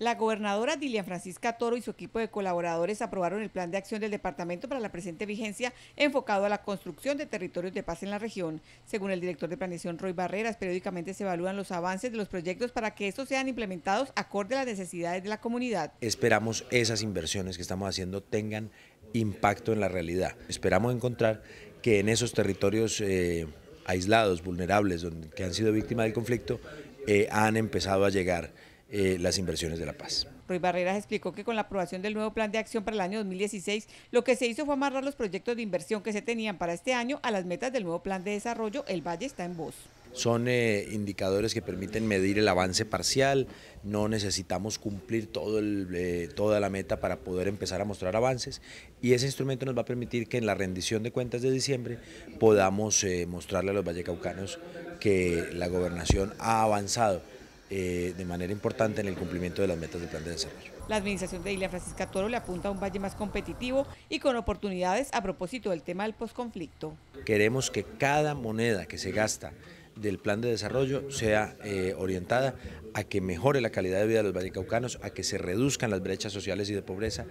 La gobernadora Dilian Francisca Toro y su equipo de colaboradores aprobaron el plan de acción del departamento para la presente vigencia enfocado a la construcción de territorios de paz en la región. Según el director de planeación Roy Barreras, periódicamente se evalúan los avances de los proyectos para que estos sean implementados acorde a las necesidades de la comunidad. Esperamos esas inversiones que estamos haciendo tengan impacto en la realidad. Esperamos encontrar que en esos territorios eh, aislados, vulnerables, donde, que han sido víctimas del conflicto, eh, han empezado a llegar eh, las inversiones de la paz. Roy Barreras explicó que con la aprobación del nuevo plan de acción para el año 2016, lo que se hizo fue amarrar los proyectos de inversión que se tenían para este año a las metas del nuevo plan de desarrollo El Valle está en voz. Son eh, indicadores que permiten medir el avance parcial, no necesitamos cumplir eh, toda la meta para poder empezar a mostrar avances y ese instrumento nos va a permitir que en la rendición de cuentas de diciembre podamos mostrarle a los vallecaucanos que la gobernación ha avanzado eh, de manera importante en el cumplimiento de las metas del plan de desarrollo. La administración de Ilia Francisca Toro le apunta a un valle más competitivo y con oportunidades a propósito del tema del posconflicto. Queremos que cada moneda que se gasta del plan de desarrollo sea eh, orientada a que mejore la calidad de vida de los vallecaucanos, a que se reduzcan las brechas sociales y de pobreza.